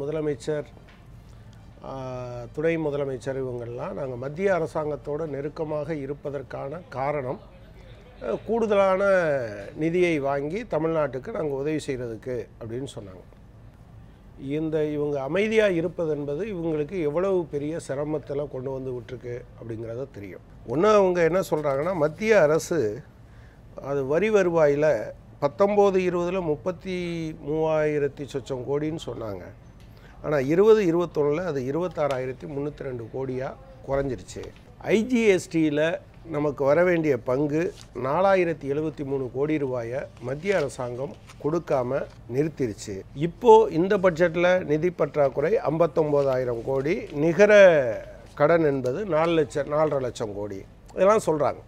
முதலமைச்சர் துணை முதலமைச்சர் இவங்கள்லாம் நாங்கள் மத்திய அரசாங்கத்தோடு நெருக்கமாக இருப்பதற்கான காரணம் கூடுதலான நிதியை வாங்கி தமிழ்நாட்டுக்கு நாங்கள் உதவி செய்கிறதுக்கு அப்படின்னு சொன்னாங்க இந்த இவங்க அமைதியாக இருப்பது என்பது இவங்களுக்கு எவ்வளவு பெரிய சிரமத்தில் கொண்டு வந்து விட்டுருக்கு அப்படிங்கிறத தெரியும் ஒன்று அவங்க என்ன சொல்கிறாங்கன்னா மத்திய அரசு அது வரி வருவாயில் பத்தொம்போது இருபதில் முப்பத்தி மூவாயிரத்தி சொச்சம் கோடின்னு சொன்னாங்க ஆனால் இருபது இருபத்தொன்னில் அது இருபத்தாறாயிரத்தி முந்நூற்றி ரெண்டு கோடியாக குறைஞ்சிருச்சு ஐஜிஎஸ்டியில் நமக்கு வர வேண்டிய பங்கு நாலாயிரத்தி எழுபத்தி மூணு கோடி ரூபாயை மத்திய அரசாங்கம் கொடுக்காம நிறுத்திருச்சு இப்போது இந்த பட்ஜெட்டில் நிதி பற்றாக்குறை ஐம்பத்தொம்போதாயிரம் கோடி நிகர கடன் என்பது நாலு லட்சம் நாலரை லட்சம் கோடி இதெல்லாம் சொல்கிறாங்க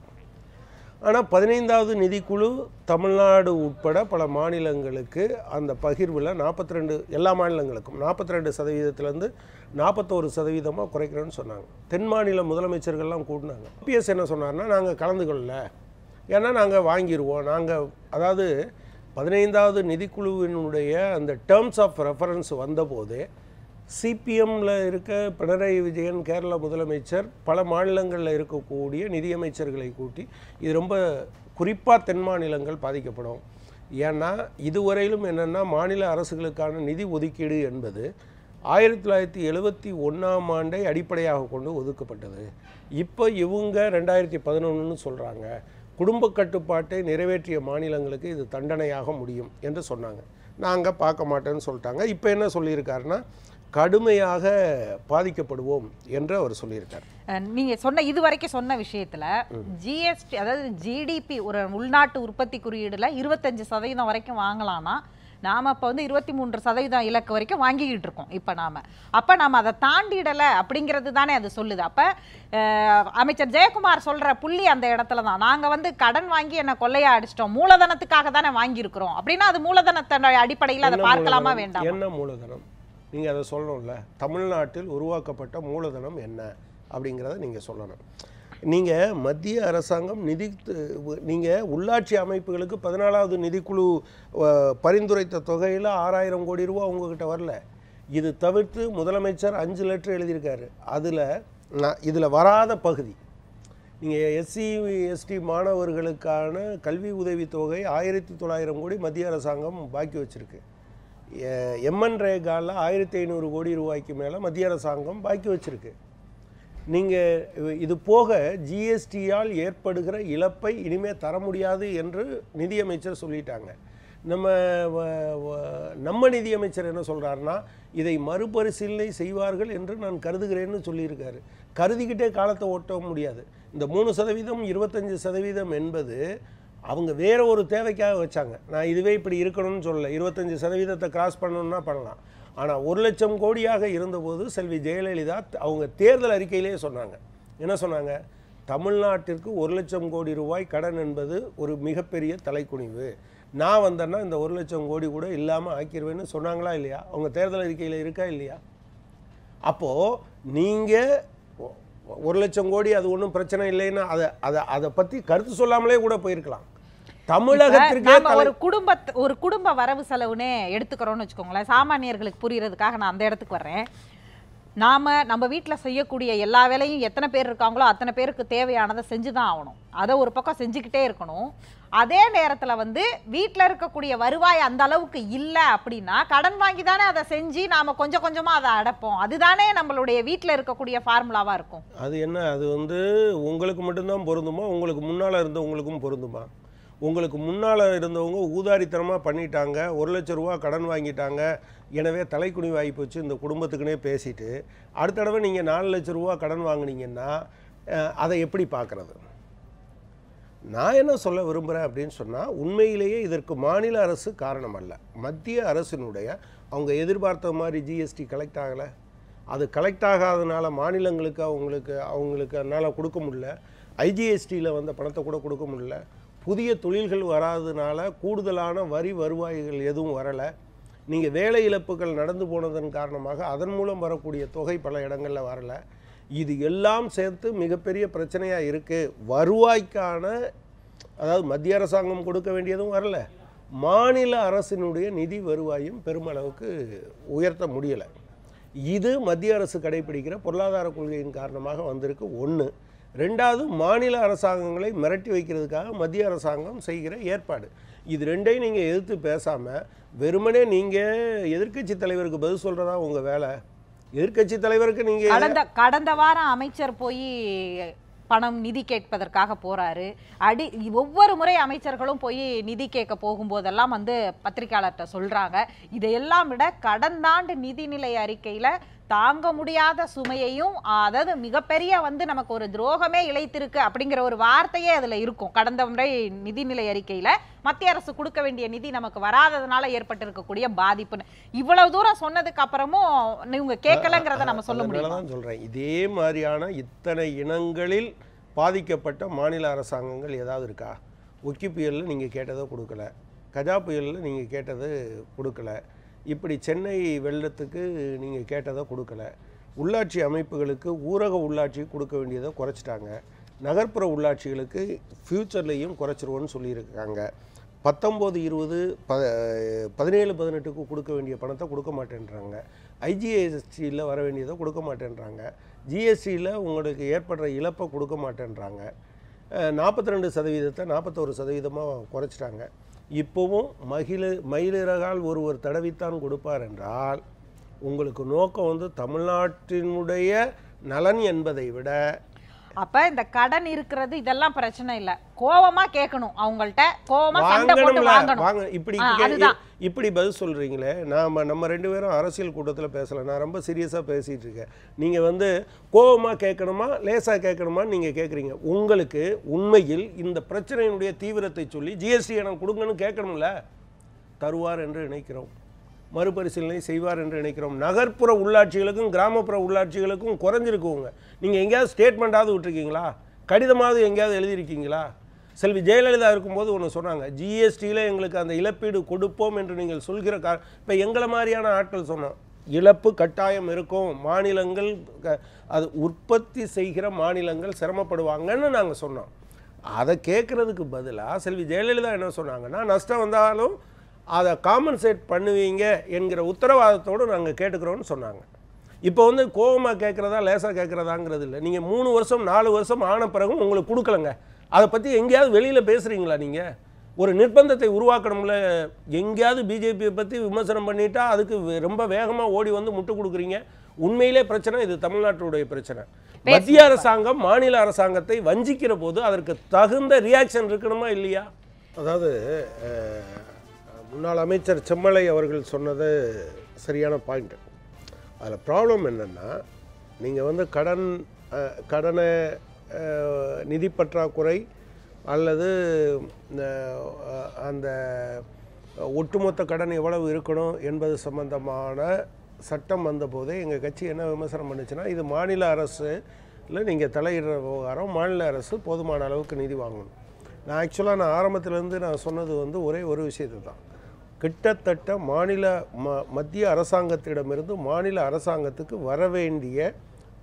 ஆனால் பதினைந்தாவது நிதிக்குழு தமிழ்நாடு உட்பட பல மாநிலங்களுக்கு அந்த பகிர்வில் நாற்பத்தி ரெண்டு எல்லா மாநிலங்களுக்கும் நாற்பத்தி ரெண்டு சதவீதத்துலேருந்து நாற்பத்தோரு சதவீதமாக குறைக்கிறோன்னு சொன்னாங்க தென் மாநில முதலமைச்சர்கள்லாம் கூட்டினாங்க பிஎஸ் என்ன சொன்னார்னா நாங்கள் கலந்து கொள்ளல ஏன்னா நாங்கள் வாங்கிடுவோம் நாங்கள் அதாவது பதினைந்தாவது நிதிக்குழுவினுடைய அந்த டேர்ம்ஸ் ஆஃப் ரெஃபரன்ஸ் வந்தபோது சிபிஎம்மில் இருக்க பினராயி விஜயன் கேரள முதலமைச்சர் பல மாநிலங்களில் இருக்கக்கூடிய நிதியமைச்சர்களை கூட்டி இது ரொம்ப குறிப்பாக தென் மாநிலங்கள் பாதிக்கப்படும் ஏன்னா இதுவரையிலும் என்னென்னா மாநில அரசுகளுக்கான நிதி ஒதுக்கீடு என்பது ஆயிரத்தி தொள்ளாயிரத்தி எழுபத்தி ஒன்றாம் ஆண்டை அடிப்படையாக கொண்டு ஒதுக்கப்பட்டது இப்போ இவங்க ரெண்டாயிரத்தி பதினொன்றுன்னு சொல்கிறாங்க குடும்ப கட்டுப்பாட்டை நிறைவேற்றிய மாநிலங்களுக்கு இது தண்டனையாக முடியும் என்று சொன்னாங்க நான் அங்கே பார்க்க மாட்டேன்னு சொல்லிட்டாங்க இப்போ என்ன சொல்லியிருக்காருன்னா கடுமையாக பாதிக்கப்படுவோம் என்று அவர் சொல்லியிருக்கார் நீங்கள் சொன்ன இது வரைக்கும் சொன்ன விஷயத்தில் ஜிஎஸ்டி அதாவது ஜிடிபி ஒரு உள்நாட்டு உற்பத்தி குறியீடில் இருபத்தஞ்சு சதவீதம் வரைக்கும் வாங்கலாம்னா நாம் இப்போ வந்து இருபத்தி மூன்று சதவீதம் இலக்கு வரைக்கும் வாங்கிக்கிட்டு இருக்கோம் இப்போ நாம் அப்போ நாம் அதை தாண்டிடலை அப்படிங்கிறது தானே அது சொல்லுது அப்போ அமைச்சர் ஜெயக்குமார் சொல்கிற புள்ளி அந்த இடத்துல தான் நாங்கள் வந்து கடன் வாங்கி என்னை கொள்ளையா அடிச்சிட்டோம் மூலதனத்துக்காக தானே வாங்கியிருக்கிறோம் அப்படின்னா அது மூலதனத்தோட அடிப்படையில் அதை பார்க்கலாமா வேண்டாம் என்ன மூலதனம் நீங்கள் அதை சொல்லணும்ல தமிழ்நாட்டில் உருவாக்கப்பட்ட மூலதனம் என்ன அப்படிங்கிறத நீங்கள் சொல்லணும் நீங்கள் மத்திய அரசாங்கம் நிதி நீங்கள் உள்ளாட்சி அமைப்புகளுக்கு பதினாலாவது நிதிக்குழு பரிந்துரைத்த தொகையில் ஆறாயிரம் கோடி ரூபா உங்ககிட்ட வரல இது தவிர்த்து முதலமைச்சர் அஞ்சு லெட்டர் எழுதியிருக்காரு அதில் நான் இதில் வராத பகுதி நீங்கள் எஸ்சி எஸ்டி மாணவர்களுக்கான கல்வி உதவித்தொகை ஆயிரத்தி தொள்ளாயிரம் கோடி மத்திய அரசாங்கம் பாக்கி வச்சுருக்கு எம்என் ரேகாவில் ஆயிரத்தி ஐநூறு கோடி ரூபாய்க்கு மேலே மத்திய அரசாங்கம் பாக்கி வச்சுருக்கு நீங்கள் இது போக ஜிஎஸ்டியால் ஏற்படுகிற இழப்பை இனிமேல் தர முடியாது என்று நிதியமைச்சர் சொல்லிட்டாங்க நம்ம நம்ம நிதியமைச்சர் என்ன சொல்கிறாருன்னா இதை மறுபரிசீலனை செய்வார்கள் என்று நான் கருதுகிறேன்னு சொல்லியிருக்காரு கருதிக்கிட்டே காலத்தை ஓட்ட முடியாது இந்த மூணு சதவீதம் இருபத்தஞ்சி சதவீதம் என்பது அவங்க வேறு ஒரு தேவைக்காக வச்சாங்க நான் இதுவே இப்படி இருக்கணும்னு சொல்லலை இருபத்தஞ்சி சதவீதத்தை கிராஸ் பண்ணணும்னா பண்ணலாம் ஆனால் ஒரு லட்சம் கோடியாக இருந்தபோது செல்வி ஜெயலலிதா அவங்க தேர்தல் அறிக்கையிலேயே சொன்னாங்க என்ன சொன்னாங்க தமிழ்நாட்டிற்கு ஒரு லட்சம் கோடி ரூபாய் கடன் என்பது ஒரு மிகப்பெரிய தலைக்குனிவு நான் வந்தேன்னா இந்த ஒரு லட்சம் கோடி கூட இல்லாமல் ஆக்கிடுவேன்னு சொன்னாங்களா இல்லையா அவங்க தேர்தல் அறிக்கையில் இருக்கா இல்லையா அப்போது நீங்கள் ஒரு லட்சம் கோடி அது ஒன்றும் பிரச்சனை இல்லைன்னா அதை அதை அதை பற்றி கருத்து சொல்லாமலே கூட போயிருக்கலாம் தமிழகத்திற்கு ஒரு குடும்ப ஒரு குடும்ப வரவு செலவுனே எடுத்துக்கிறோம்னு வச்சுக்கோங்களேன் சாமானியர்களுக்கு புரியறதுக்காக நான் அந்த இடத்துக்கு வர்றேன் நாம நம்ம வீட்டில் செய்யக்கூடிய எல்லா வேலையும் எத்தனை பேர் இருக்காங்களோ அத்தனை பேருக்கு தேவையானதை செஞ்சு தான் ஆகணும் அதை ஒரு பக்கம் செஞ்சுக்கிட்டே இருக்கணும் அதே நேரத்தில் வந்து வீட்டில் இருக்கக்கூடிய வருவாய் அந்த அளவுக்கு இல்லை அப்படின்னா கடன் வாங்கி தானே அதை செஞ்சு நாம் கொஞ்சம் கொஞ்சமாக அதை அடைப்போம் அதுதானே நம்மளுடைய வீட்டில் இருக்கக்கூடிய ஃபார்முலாவாக இருக்கும் அது என்ன அது வந்து உங்களுக்கு மட்டும்தான் பொருந்துமா உங்களுக்கு முன்னால் உங்களுக்கும் பொருந்துமா உங்களுக்கு முன்னால் இருந்தவங்க ஊதாரித்தனமாக பண்ணிட்டாங்க ஒரு லட்ச ரூபா கடன் வாங்கிட்டாங்க எனவே தலைக்குனி போச்சு இந்த குடும்பத்துக்குனே பேசிட்டு அடுத்த தடவை நீங்கள் நாலு லட்ச ரூபா கடன் வாங்கினீங்கன்னா அதை எப்படி பார்க்குறது நான் என்ன சொல்ல விரும்புகிறேன் அப்படின்னு சொன்னால் உண்மையிலேயே இதற்கு மாநில அரசு காரணம் அல்ல மத்திய அரசினுடைய அவங்க எதிர்பார்த்த மாதிரி ஜிஎஸ்டி கலெக்ட் ஆகலை அது கலெக்ட் ஆகாதனால மாநிலங்களுக்கு அவங்களுக்கு அவங்களுக்கு அதனால் கொடுக்க முடியல ஐஜிஎஸ்டியில் வந்த பணத்தை கூட கொடுக்க முடியல புதிய தொழில்கள் வராததுனால கூடுதலான வரி வருவாய்கள் எதுவும் வரலை நீங்கள் வேலை இழப்புகள் நடந்து போனதன் காரணமாக அதன் மூலம் வரக்கூடிய தொகை பல இடங்களில் வரலை இது எல்லாம் சேர்த்து மிகப்பெரிய பிரச்சனையாக இருக்குது வருவாய்க்கான அதாவது மத்திய அரசாங்கம் கொடுக்க வேண்டியதும் வரலை மாநில அரசினுடைய நிதி வருவாயும் பெருமளவுக்கு உயர்த்த முடியலை இது மத்திய அரசு கடைபிடிக்கிற பொருளாதார கொள்கையின் காரணமாக வந்திருக்கு ஒன்று ரெண்டாவது மாநில அரசாங்கங்களை மிரட்டி வைக்கிறதுக்காக மத்திய அரசாங்கம் செய்கிற ஏற்பாடு இது ரெண்டையும் நீங்கள் எதிர்த்து பேசாமல் வெறுமனே நீங்கள் எதிர்கட்சி தலைவருக்கு பதில் சொல்கிறதா உங்கள் வேலை எதிர்கட்சி தலைவருக்கு நீங்கள் கடந்த கடந்த வாரம் அமைச்சர் போய் பணம் நிதி கேட்பதற்காக போறாரு அடி ஒவ்வொரு முறை அமைச்சர்களும் போய் நிதி கேட்க போகும்போதெல்லாம் வந்து பத்திரிகையாளர்கிட்ட சொல்றாங்க இதையெல்லாம் விட கடந்த ஆண்டு நிதிநிலை அறிக்கையில் தாங்க முடியாத சுமையையும் அதாவது மிகப்பெரிய வந்து நமக்கு ஒரு துரோகமே இழைத்திருக்கு அப்படிங்கிற ஒரு வார்த்தையே அதில் இருக்கும் கடந்த முறை நிதிநிலை அறிக்கையில் மத்திய அரசு கொடுக்க வேண்டிய நிதி நமக்கு வராததுனால ஏற்பட்டிருக்கக்கூடிய பாதிப்புன்னு இவ்வளவு தூரம் சொன்னதுக்கு அப்புறமும் இவங்க கேட்கலங்கிறத நம்ம சொல்ல முடியும் சொல்கிறேன் இதே மாதிரியான இத்தனை இனங்களில் பாதிக்கப்பட்ட மாநில அரசாங்கங்கள் ஏதாவது இருக்கா ஒக்கி புயலில் நீங்கள் கேட்டதை கொடுக்கல கஜா புயலில் நீங்கள் கேட்டது கொடுக்கல இப்படி சென்னை வெள்ளத்துக்கு நீங்கள் கேட்டதை கொடுக்கல உள்ளாட்சி அமைப்புகளுக்கு ஊரக உள்ளாட்சி கொடுக்க வேண்டியதை குறைச்சிட்டாங்க நகர்ப்புற உள்ளாட்சிகளுக்கு ஃப்யூச்சர்லேயும் குறைச்சிருவோன்னு சொல்லியிருக்காங்க பத்தொம்போது இருபது ப பதினேழு பதினெட்டுக்கு கொடுக்க வேண்டிய பணத்தை கொடுக்க மாட்டேன்றாங்க ஐஜிஎஸ்டியில் வர வேண்டியதை கொடுக்க மாட்டேன்றாங்க ஜிஎஸ்டியில் உங்களுக்கு ஏற்படுற இழப்பை கொடுக்க மாட்டேன்றாங்க நாற்பத்தி ரெண்டு சதவீதத்தை நாற்பத்தோரு சதவீதமாக குறைச்சிட்டாங்க இப்போவும் மகிழ மயிலிறகால் ஒருவர் தடவித்தான் கொடுப்பார் என்றால் உங்களுக்கு நோக்கம் வந்து தமிழ்நாட்டினுடைய நலன் என்பதை விட அப்போ இந்த கடன் இருக்கிறது இதெல்லாம் பிரச்சனை இல்ல கோவமா கேட்கணும் அவங்கள்ட்ட கோவமா சண்டை போட்டு வாங்கணும் இப்படி இப்படி பதில் சொல்றீங்களே நாம நம்ம ரெண்டு பேரும் அரசியல் கூட்டத்தில் பேசல நான் ரொம்ப சீரியஸா பேசிட்டு இருக்கேன் நீங்க வந்து கோவமா கேட்கணுமா லேசா கேட்கணுமா நீங்க கேட்குறீங்க உங்களுக்கு உண்மையில் இந்த பிரச்சனையினுடைய தீவிரத்தை சொல்லி ஜிஎஸ்டி எனக்கு கொடுங்கன்னு கேட்கணும்ல தருவார் என்று நினைக்கிறோம் மறுபரிசீலனை செய்வார் என்று நினைக்கிறோம் நகர்ப்புற உள்ளாட்சிகளுக்கும் கிராமப்புற உள்ளாட்சிகளுக்கும் குறைஞ்சிருக்குவோங்க நீங்கள் எங்கேயாவது ஸ்டேட்மெண்ட்டாவது விட்டுருக்கீங்களா கடிதமாவது எங்கேயாவது எழுதியிருக்கீங்களா செல்வி ஜெயலலிதா இருக்கும்போது ஒன்று சொன்னாங்க ஜிஎஸ்டியில் எங்களுக்கு அந்த இழப்பீடு கொடுப்போம் என்று நீங்கள் சொல்கிற கா இப்போ எங்களை மாதிரியான ஆட்கள் சொன்னோம் இழப்பு கட்டாயம் இருக்கும் மாநிலங்கள் அது உற்பத்தி செய்கிற மாநிலங்கள் சிரமப்படுவாங்கன்னு நாங்கள் சொன்னோம் அதை கேட்குறதுக்கு பதிலாக செல்வி ஜெயலலிதா என்ன சொன்னாங்கன்னா நஷ்டம் வந்தாலும் அதை காம்பன்சேட் பண்ணுவீங்க என்கிற உத்தரவாதத்தோடு நாங்கள் கேட்டுக்கிறோன்னு சொன்னாங்க இப்போ வந்து கோபமாக கேட்குறதா லேசாக கேட்குறதாங்கிறது இல்லை நீங்கள் மூணு வருஷம் நாலு வருஷம் ஆன பிறகும் உங்களுக்கு கொடுக்கலங்க அதை பற்றி எங்கேயாவது வெளியில் பேசுகிறீங்களா நீங்கள் ஒரு நிர்பந்தத்தை உருவாக்கணும்ல எங்கேயாவது பிஜேபியை பற்றி விமர்சனம் பண்ணிட்டா அதுக்கு ரொம்ப வேகமாக ஓடி வந்து முட்டு கொடுக்குறீங்க உண்மையிலே பிரச்சனை இது தமிழ்நாட்டுடைய பிரச்சனை மத்திய அரசாங்கம் மாநில அரசாங்கத்தை வஞ்சிக்கிற போது அதற்கு தகுந்த ரியாக்ஷன் இருக்கணுமா இல்லையா அதாவது முன்னாள் அமைச்சர் செம்மலை அவர்கள் சொன்னது சரியான பாயிண்ட் அதில் ப்ராப்ளம் என்னென்னா நீங்கள் வந்து கடன் கடனை நிதி பற்றாக்குறை அல்லது அந்த ஒட்டுமொத்த கடன் எவ்வளவு இருக்கணும் என்பது சம்பந்தமான சட்டம் வந்தபோது எங்கள் கட்சி என்ன விமர்சனம் பண்ணுச்சுன்னா இது மாநில அரசு இல்லை நீங்கள் தலையிடுற விவகாரம் மாநில அரசு போதுமான அளவுக்கு நிதி வாங்கணும் நான் ஆக்சுவலாக நான் ஆரம்பத்துலேருந்து நான் சொன்னது வந்து ஒரே ஒரு விஷயத்தை தான் கிட்டத்தட்ட மாநில ம மத்திய அரசாங்கத்திடமிருந்து மாநில அரசாங்கத்துக்கு வர வேண்டிய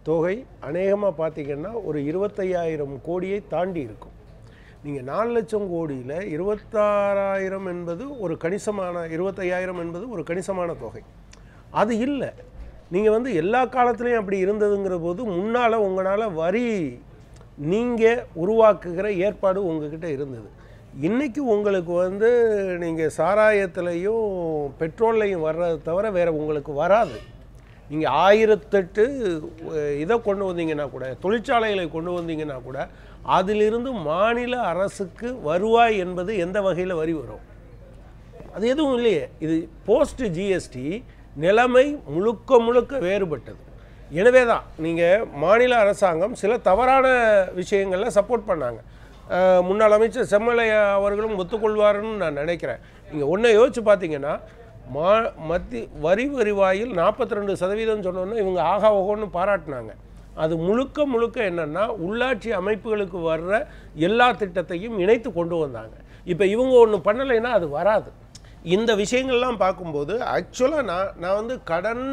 தொகை அநேகமாக பார்த்திங்கன்னா ஒரு இருபத்தையாயிரம் கோடியை தாண்டி இருக்கும் நீங்கள் நாலு லட்சம் கோடியில் இருபத்தாறாயிரம் என்பது ஒரு கணிசமான இருபத்தையாயிரம் என்பது ஒரு கணிசமான தொகை அது இல்லை நீங்கள் வந்து எல்லா காலத்துலேயும் அப்படி இருந்ததுங்கிற போது முன்னால் உங்களால் வரி நீங்கள் உருவாக்குகிற ஏற்பாடு கிட்டே இருந்தது இன்றைக்கி உங்களுக்கு வந்து நீங்கள் சாராயத்துலேயும் பெட்ரோல்லையும் வர்றதை தவிர வேறு உங்களுக்கு வராது நீங்கள் ஆயிரத்தெட்டு இதை கொண்டு வந்தீங்கன்னா கூட தொழிற்சாலைகளை கொண்டு வந்தீங்கன்னா கூட அதிலிருந்து மாநில அரசுக்கு வருவாய் என்பது எந்த வகையில் வரி வரும் அது எதுவும் இல்லையே இது போஸ்ட் ஜிஎஸ்டி நிலைமை முழுக்க முழுக்க வேறுபட்டது எனவே தான் நீங்கள் மாநில அரசாங்கம் சில தவறான விஷயங்களில் சப்போர்ட் பண்ணாங்க முன்னாள் அமைச்சர் செம்மலையா அவர்களும் ஒத்துக்கொள்வாருன்னு நான் நினைக்கிறேன் நீங்கள் ஒன்றை யோசிச்சு பார்த்தீங்கன்னா மா மத்தி வரி வரிவாயில் நாற்பத்தி ரெண்டு சதவீதம் சொன்னோன்னா இவங்க ஆகா ஓகோன்னு பாராட்டினாங்க அது முழுக்க முழுக்க என்னென்னா உள்ளாட்சி அமைப்புகளுக்கு வர்ற எல்லா திட்டத்தையும் இணைத்து கொண்டு வந்தாங்க இப்போ இவங்க ஒன்று பண்ணலைன்னா அது வராது இந்த விஷயங்கள்லாம் பார்க்கும்போது ஆக்சுவலாக நான் நான் வந்து கடன்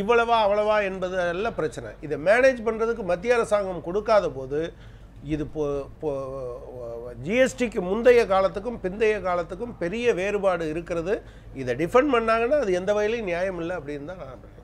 இவ்வளவா அவ்வளவா என்பதெல்லாம் பிரச்சனை இதை மேனேஜ் பண்ணுறதுக்கு மத்திய அரசாங்கம் கொடுக்காத போது இது ஜிஎஸ்டிக்கு முந்தைய காலத்துக்கும் பிந்தைய காலத்துக்கும் பெரிய வேறுபாடு இருக்கிறது இதை டிஃபெண்ட் பண்ணாங்கன்னா அது எந்த வகையிலையும் நியாயம் இல்லை அப்படின்னு தான் நான்